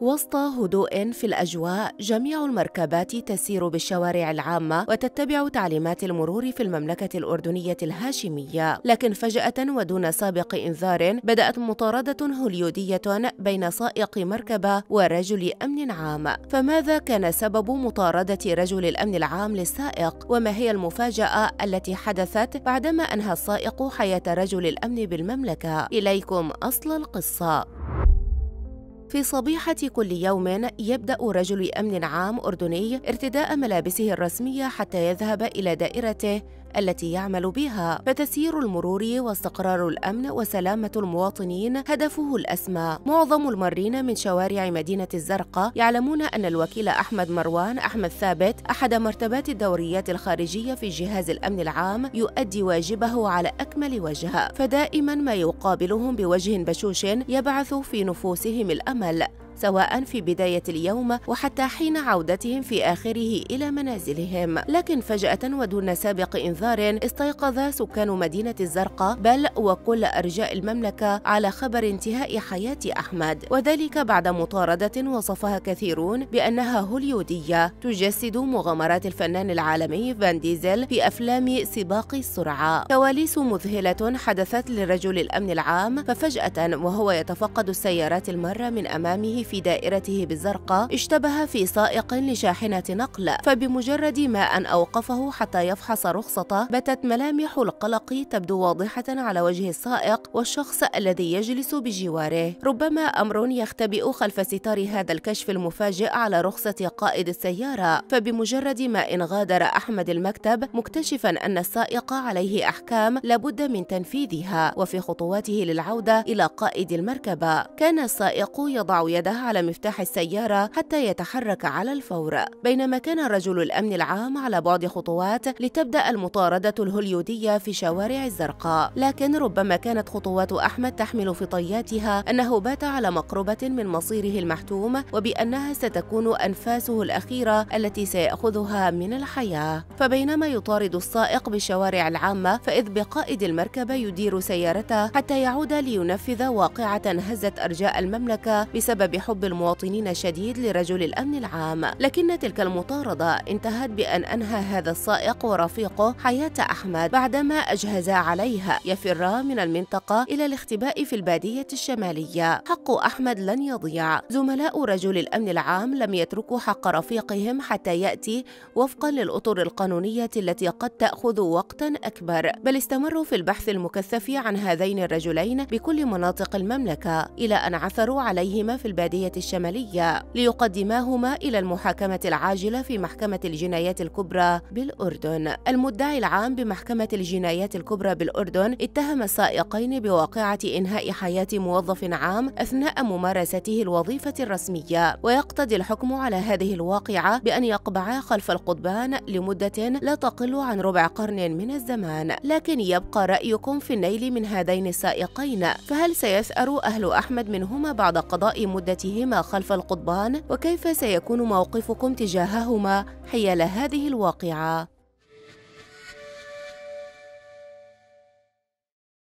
وسط هدوء في الأجواء جميع المركبات تسير بالشوارع العامة وتتبع تعليمات المرور في المملكة الأردنية الهاشمية لكن فجأة ودون سابق إنذار بدأت مطاردة هوليودية بين سائق مركبة ورجل أمن عام فماذا كان سبب مطاردة رجل الأمن العام للسائق وما هي المفاجأة التي حدثت بعدما أنهى السائق حياة رجل الأمن بالمملكة إليكم أصل القصة في صبيحة كل يوم يبدأ رجل أمن عام أردني ارتداء ملابسه الرسمية حتى يذهب إلى دائرته التي يعمل بها فتسيير المرور واستقرار الأمن وسلامة المواطنين هدفه الأسمى معظم المارين من شوارع مدينة الزرقاء يعلمون أن الوكيل أحمد مروان أحمد ثابت أحد مرتبات الدوريات الخارجية في جهاز الأمن العام يؤدي واجبه على أكمل وجه فدائما ما يقابلهم بوجه بشوش يبعث في نفوسهم الأمل سواء في بداية اليوم وحتى حين عودتهم في آخره إلى منازلهم لكن فجأة ودون سابق إنذار استيقظ سكان مدينة الزرقاء بل وكل أرجاء المملكة على خبر انتهاء حياة أحمد وذلك بعد مطاردة وصفها كثيرون بأنها هوليودية تجسد مغامرات الفنان العالمي فان ديزل في أفلام سباق السرعة كواليس مذهلة حدثت لرجل الأمن العام ففجأة وهو يتفقد السيارات المارة من أمامه في دائرته بالزرقاء اشتبه في سائق لشاحنة نقل فبمجرد ما أن أوقفه حتى يفحص رخصته باتت ملامح القلق تبدو واضحة على وجه السائق والشخص الذي يجلس بجواره ربما أمر يختبئ خلف ستار هذا الكشف المفاجئ على رخصة قائد السيارة فبمجرد ما إن غادر أحمد المكتب مكتشفا أن السائق عليه أحكام لابد من تنفيذها وفي خطواته للعودة إلى قائد المركبة كان السائق يضع يده الاتجاه على مفتاح السيارة حتى يتحرك على الفور بينما كان رجل الأمن العام على بعد خطوات لتبدأ المطاردة الهوليودية في شوارع الزرقاء لكن ربما كانت خطوات أحمد تحمل في طياتها أنه بات على مقربة من مصيره المحتوم وبأنها ستكون أنفاسه الأخيرة التي سيأخذها من الحياة فبينما يطارد السائق بالشوارع العامة فإذ بقائد المركبة يدير سيارته حتى يعود لينفذ واقعة هزت أرجاء المملكة بسبب حب المواطنين شديد لرجل الأمن العام لكن تلك المطاردة انتهت بأن أنهى هذا السائق ورفيقه حياة أحمد بعدما أجهزا عليها يفرا من المنطقة إلى الاختباء في البادية الشمالية حق أحمد لن يضيع زملاء رجل الأمن العام لم يتركوا حق رفيقهم حتى يأتي وفقا للأطر القانونية التي قد تأخذ وقتا أكبر بل استمروا في البحث المكثف عن هذين الرجلين بكل مناطق المملكة إلى أن عثروا عليهما في البادية السعودية الشمالية ليقدماهما إلى المحاكمة العاجلة في محكمة الجنايات الكبرى بالأردن المدعي العام بمحكمة الجنايات الكبرى بالأردن اتهم السائقين بواقعة إنهاء حياة موظف عام أثناء ممارسته الوظيفة الرسمية ويقتضي الحكم على هذه الواقعة بأن يقبعا خلف القضبان لمدة لا تقل عن ربع قرن من الزمان لكن يبقى رأيكم في النيل من هذين السائقين فهل سيثأر أهل أحمد منهما بعد قضاء مدة ذاتهما خلف القضبان وكيف سيكون موقفكم تجاههما حيال هذه الواقعه